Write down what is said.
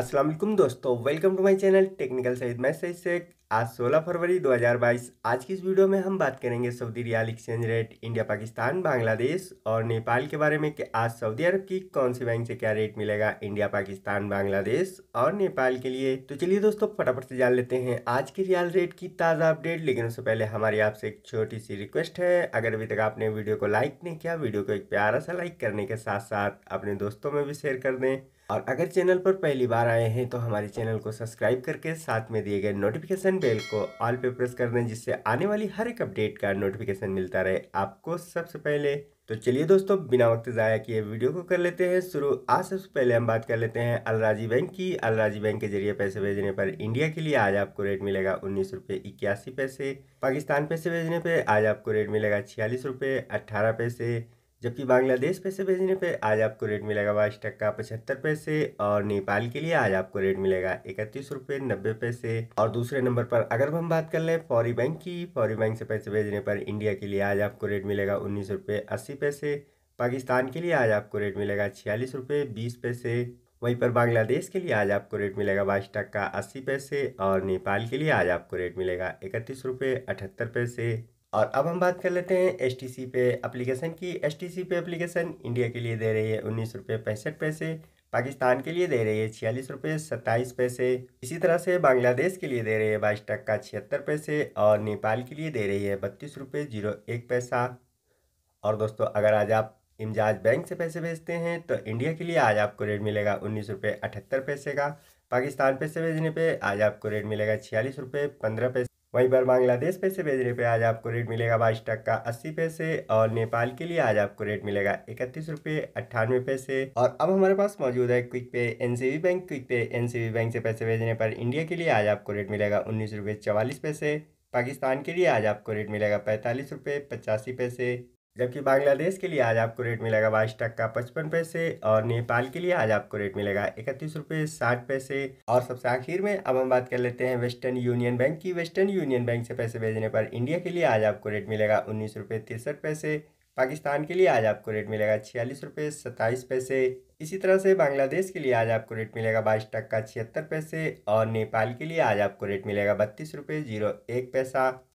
असलम दोस्तों welcome to my channel technical Saeed मैं सईद आज 16 फरवरी 2022 आज की इस वीडियो में हम बात करेंगे Saudi riyal exchange rate India Pakistan Bangladesh और नेपाल के बारे में कि आज सऊदी अरब की कौन सी बैंक से क्या रेट मिलेगा इंडिया पाकिस्तान बांग्लादेश और नेपाल के लिए तो चलिए दोस्तों फटाफट से जान लेते हैं आज की रियाल रेट की ताज़ा अपडेट लेकिन उससे पहले हमारी आपसे एक छोटी सी रिक्वेस्ट है अगर अभी तक आपने वीडियो को लाइक नहीं किया वीडियो को एक प्यारा सा लाइक करने के साथ साथ अपने दोस्तों में भी शेयर कर दें और अगर चैनल पर पहली बार आए हैं तो हमारे चैनल को सब्सक्राइब करके साथ में दिए गए नोटिफिकेशन बेल को ऑल पे प्रेस कर दें जिससे आने वाली हर एक अपडेट का नोटिफिकेशन मिलता रहे आपको सबसे पहले तो चलिए दोस्तों बिना वक्त ज़ाया किए वीडियो को कर लेते हैं शुरू आज सबसे पहले हम बात कर लेते हैं अलराजी बैंक की अलराजी बैंक के जरिए पैसे भेजने पर इंडिया के लिए आज आपको रेट मिलेगा उन्नीस रुपये इक्यासी पैसे पाकिस्तान पैसे भेजने पर आज आपको रेट मिलेगा छियालीस रुपये अट्ठारह पैसे जबकि बांग्लादेश पैसे भेजने पर आज आपको रेट मिलेगा बाईस टक्का पचहत्तर पैसे और नेपाल के लिए आज आपको रेट मिलेगा इकतीस रुपये नब्बे पैसे और दूसरे नंबर पर अगर हम बात कर लें फौरी बैंक की फौरी बैंक से पैसे भेजने पर इंडिया के लिए आज आपको रेट मिलेगा उन्नीस रुपये अस्सी पैसे पाकिस्तान के लिए आज आपको रेट मिलेगा छियालीस रुपये बीस पैसे वहीं पर बांग्लादेश के लिए आज आपको रेट मिलेगा बाईस टक्का अस्सी पैसे और नेपाल के लिए आज आपको रेट मिलेगा इकतीस रुपये अठहत्तर पैसे और अब हम बात कर लेते हैं एस टी सी पे अप्लीकेशन की एस टी सी पे अप्लीकेशन इंडिया के लिए दे रही है उन्नीस रुपये पैंसठ पैसे पाकिस्तान के लिए दे रही है छियालीस रुपये सत्ताईस पैसे इसी तरह से बांग्लादेश के लिए दे रही है बाईस टक्का छिहत्तर पैसे और नेपाल के लिए दे रही है बत्तीस रुपये जीरो एक पैसा और दोस्तों अगर आज आप इमजाज बैंक से पैसे भेजते हैं तो इंडिया के लिए आज आपको रेट मिलेगा उन्नीस रुपये अठहत्तर पैसे का पाकिस्तान पैसे भेजने पे आज आपको रेट मिलेगा छियालीस रुपये पंद्रह पैसे वहीं पर बांग्लादेश पैसे भेजने पे आज आपको रेट मिलेगा बाईस टक्का अस्सी पैसे और नेपाल के लिए आज आपको रेट मिलेगा इकतीस रुपये अट्ठानवे पैसे और अब हमारे पास मौजूद है quick pay NCB bank quick pay NCB bank से पैसे भेजने पर इंडिया के लिए आज आपको रेट मिलेगा उन्नीस रुपये चवालीस पैसे पाकिस्तान के लिए आज आपको रेट मिलेगा पैंतालीस रुपये पचासी पैसे जबकि बांग्लादेश के लिए आज आपको रेट मिलेगा बाईस टक्का पचपन पैसे और नेपाल के लिए आज आपको रेट मिलेगा इकतीस रुपये साठ पैसे और सबसे आखिर में अब हम बात कर लेते हैं वेस्टर्न यूनियन बैंक की वेस्टर्न यूनियन बैंक से पैसे भेजने पर इंडिया के लिए आज आपको रेट मिलेगा उन्नीस रुपये तिरसठ पैसे पाकिस्तान के लिए आज आपको रेट मिलेगा छियालीस रुपये सत्ताईस पैसे इसी तरह से बांग्लादेश के लिए आज आपको रेट मिलेगा बाईस टक्का छिहत्तर पैसे और नेपाल के लिए आज आपको रेट मिलेगा बत्तीस रुपये जीरो एक पैसा